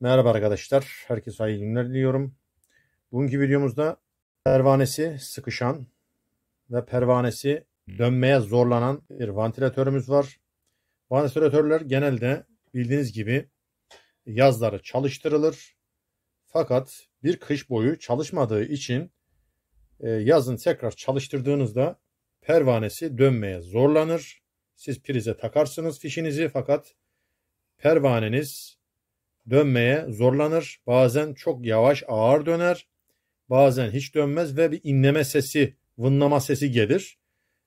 Merhaba arkadaşlar. Herkese hayırlı günler diliyorum. Bugünkü videomuzda pervanesi sıkışan ve pervanesi dönmeye zorlanan bir vantilatörümüz var. Vantilatörler genelde bildiğiniz gibi yazları çalıştırılır. Fakat bir kış boyu çalışmadığı için e, yazın tekrar çalıştırdığınızda pervanesi dönmeye zorlanır. Siz prize takarsınız fişinizi fakat pervaneniz dönmeye zorlanır. Bazen çok yavaş ağır döner. Bazen hiç dönmez ve bir inleme sesi, vınlama sesi gelir.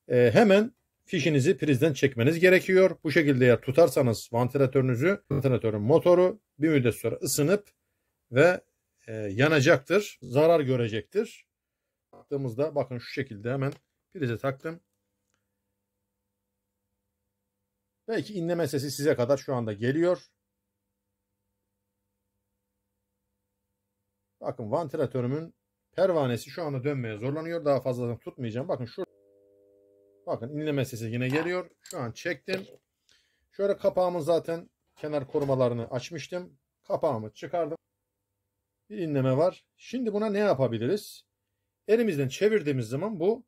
E, hemen fişinizi prizden çekmeniz gerekiyor. Bu şekilde ya tutarsanız vantilatörünüzü, vantilatörün motoru bir müddet sonra ısınıp ve e, yanacaktır. Zarar görecektir. Baktığımızda bakın şu şekilde hemen prize taktım. Belki inleme sesi size kadar şu anda geliyor. Bakın vantilatörümün pervanesi şu anda dönmeye zorlanıyor. Daha fazla tutmayacağım. Bakın şurada. Bakın inleme sesi yine geliyor. Şu an çektim. Şöyle kapağımı zaten kenar korumalarını açmıştım. Kapağımı çıkardım. Bir inleme var. Şimdi buna ne yapabiliriz? Elimizden çevirdiğimiz zaman bu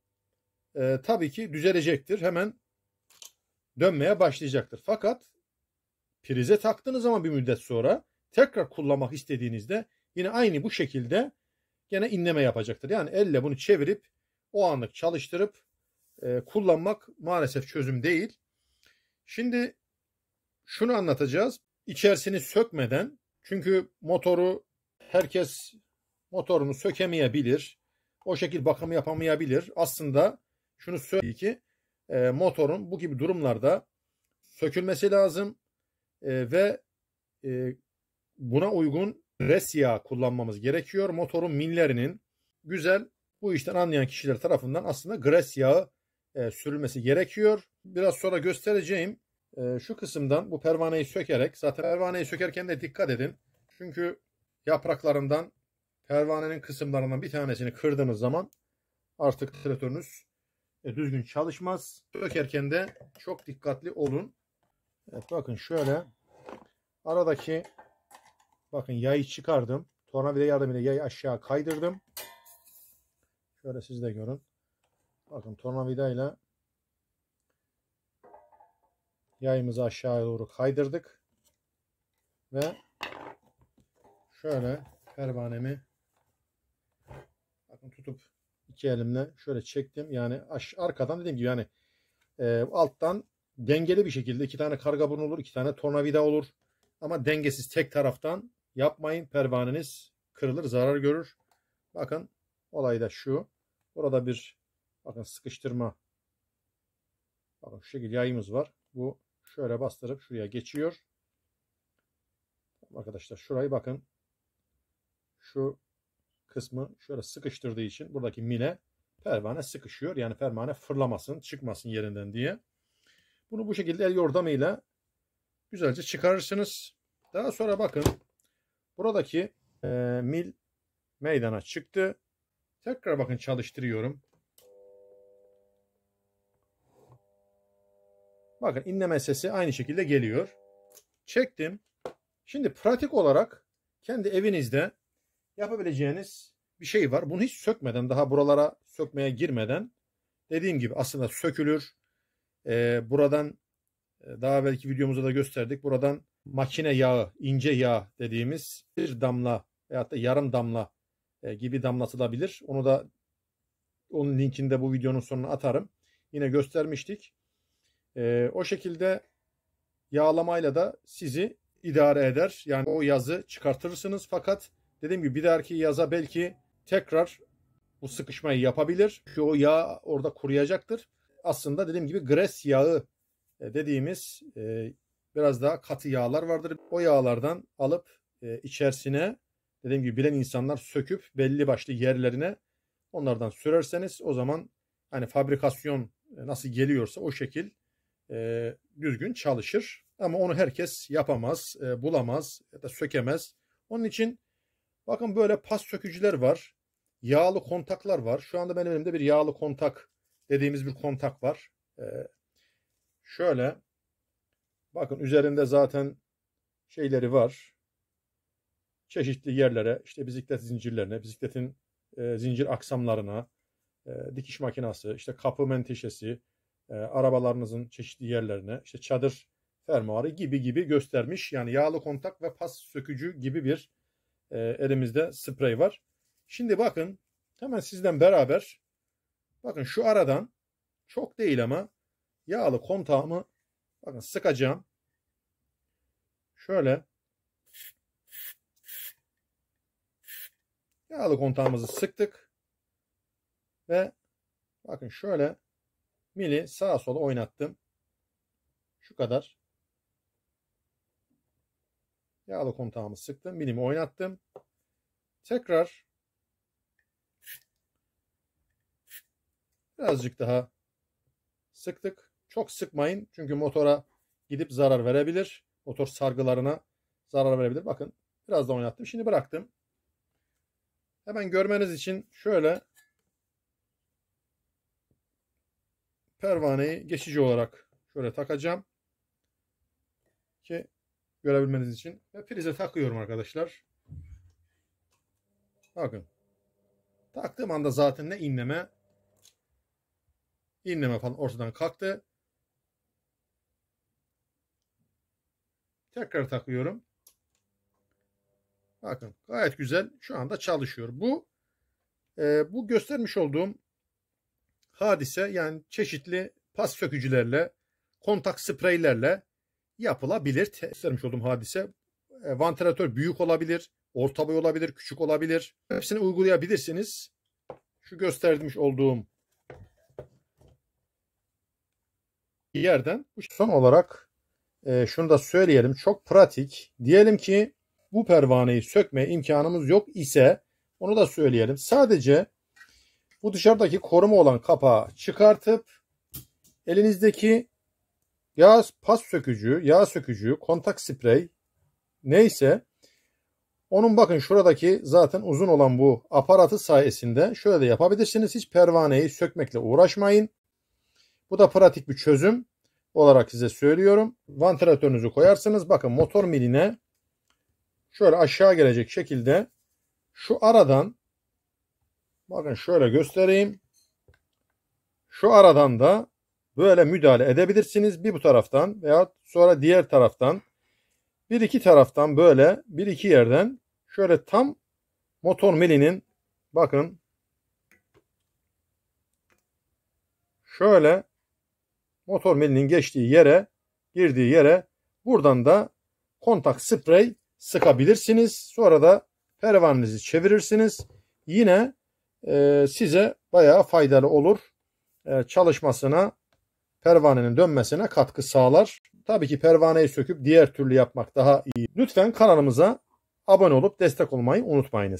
e, tabii ki düzelecektir. Hemen dönmeye başlayacaktır. Fakat prize taktığınız zaman bir müddet sonra tekrar kullanmak istediğinizde yine aynı bu şekilde gene inleme yapacaktır. Yani elle bunu çevirip o anlık çalıştırıp e, kullanmak maalesef çözüm değil. Şimdi şunu anlatacağız. İçerisini sökmeden çünkü motoru herkes motorunu sökemeyebilir. O şekilde bakımı yapamayabilir. Aslında şunu söyleyeyim ki e, motorun bu gibi durumlarda sökülmesi lazım e, ve e, buna uygun res yağ kullanmamız gerekiyor. Motorun millerinin güzel bu işten anlayan kişiler tarafından aslında gres yağı e, sürülmesi gerekiyor. Biraz sonra göstereceğim e, şu kısımdan bu pervaneyi sökerek zaten pervaneyi sökerken de dikkat edin. Çünkü yapraklarından pervanenin kısımlarından bir tanesini kırdığınız zaman artık traktörünüz e, düzgün çalışmaz. Sökerken de çok dikkatli olun. Evet bakın şöyle aradaki Bakın yayı çıkardım. Tornavida yardımıyla yayı aşağı kaydırdım. Şöyle siz de görün. Bakın tornavida ile yayımızı aşağıya doğru kaydırdık. Ve şöyle pervanemi bakın tutup iki elimle şöyle çektim. Yani aş arkadan dediğim gibi yani e, alttan dengeli bir şekilde iki tane karga burnu olur, iki tane tornavida olur. Ama dengesiz tek taraftan Yapmayın pervaneniz kırılır zarar görür. Bakın olay da şu. Burada bir bakın sıkıştırma. Bakın şu şekilde yayımız var. Bu şöyle bastırıp şuraya geçiyor. Arkadaşlar şurayı bakın. Şu kısmı şöyle sıkıştırdığı için buradaki mine pervane sıkışıyor. Yani pervane fırlamasın, çıkmasın yerinden diye. Bunu bu şekilde el yordamıyla güzelce çıkarırsınız. Daha sonra bakın Buradaki e, mil meydana çıktı. Tekrar bakın çalıştırıyorum. Bakın inleme sesi aynı şekilde geliyor. Çektim. Şimdi pratik olarak kendi evinizde yapabileceğiniz bir şey var. Bunu hiç sökmeden daha buralara sökmeye girmeden dediğim gibi aslında sökülür. Ee, buradan e, daha belki videomuzda da gösterdik. Buradan makine yağı, ince yağ dediğimiz bir damla veyahut da yarım damla e, gibi damlatılabilir. Onu da onun linkinde bu videonun sonuna atarım. Yine göstermiştik. E, o şekilde yağlamayla da sizi idare eder. Yani o yazı çıkartırsınız fakat dediğim gibi bir dahaki yaza belki tekrar bu sıkışmayı yapabilir. Çünkü o yağ orada kuruyacaktır. Aslında dediğim gibi gres yağı e, dediğimiz e, biraz daha katı yağlar vardır. O yağlardan alıp e, içerisine dediğim gibi bilen insanlar söküp belli başlı yerlerine onlardan sürerseniz o zaman hani fabrikasyon e, nasıl geliyorsa o şekil e, düzgün çalışır. Ama onu herkes yapamaz, e, bulamaz ya da sökemez. Onun için bakın böyle pas sökücüler var. Yağlı kontaklar var. Şu anda benim elimde bir yağlı kontak dediğimiz bir kontak var. E, şöyle Bakın üzerinde zaten şeyleri var. Çeşitli yerlere, işte bisiklet zincirlerine, bisikletin e, zincir aksamlarına, e, dikiş makinası, işte kapı menteşesi, e, arabalarınızın çeşitli yerlerine, işte çadır fermuarı gibi gibi göstermiş. Yani yağlı kontak ve pas sökücü gibi bir e, elimizde sprey var. Şimdi bakın hemen sizden beraber bakın şu aradan çok değil ama yağlı kontağımı Bakın sıkacağım. Şöyle. Yağlı kontağımızı sıktık. Ve bakın şöyle mili sağa sola oynattım. Şu kadar. Yağlı kontağımı sıktım. Milimi oynattım. Tekrar birazcık daha sıktık. Çok sıkmayın çünkü motora gidip zarar verebilir. Motor sargılarına zarar verebilir. Bakın biraz da oynattım. Şimdi bıraktım. Hemen görmeniz için şöyle pervaneyi geçici olarak şöyle takacağım. Ki görebilmeniz için. Ve prize takıyorum arkadaşlar. Bakın. Taktığım anda zaten ne inleme inleme falan ortadan kalktı. Tekrar takıyorum. Bakın gayet güzel şu anda çalışıyor. Bu e, bu göstermiş olduğum hadise yani çeşitli pas sökücülerle, kontak spreylerle yapılabilir. Göstermiş olduğum hadise e, vantilatör büyük olabilir, orta boy olabilir, küçük olabilir. Hepsini uygulayabilirsiniz. Şu göstermiş olduğum yerden. Son olarak e, şunu da söyleyelim çok pratik. Diyelim ki bu pervaneyi sökme imkanımız yok ise onu da söyleyelim. Sadece bu dışarıdaki koruma olan kapağı çıkartıp elinizdeki yağ pas sökücü, yağ sökücü, kontak sprey neyse onun bakın şuradaki zaten uzun olan bu aparatı sayesinde şöyle de yapabilirsiniz. Hiç pervaneyi sökmekle uğraşmayın. Bu da pratik bir çözüm olarak size söylüyorum. Vantilatörünüzü koyarsınız. Bakın motor miline şöyle aşağı gelecek şekilde şu aradan bakın şöyle göstereyim. Şu aradan da böyle müdahale edebilirsiniz. Bir bu taraftan veya sonra diğer taraftan bir iki taraftan böyle bir iki yerden şöyle tam motor milinin bakın şöyle motor milinin geçtiği yere girdiği yere buradan da kontak sprey sıkabilirsiniz. Sonra da pervanenizi çevirirsiniz. Yine e, size bayağı faydalı olur. E, çalışmasına pervanenin dönmesine katkı sağlar. Tabii ki pervaneyi söküp diğer türlü yapmak daha iyi. Lütfen kanalımıza abone olup destek olmayı unutmayınız.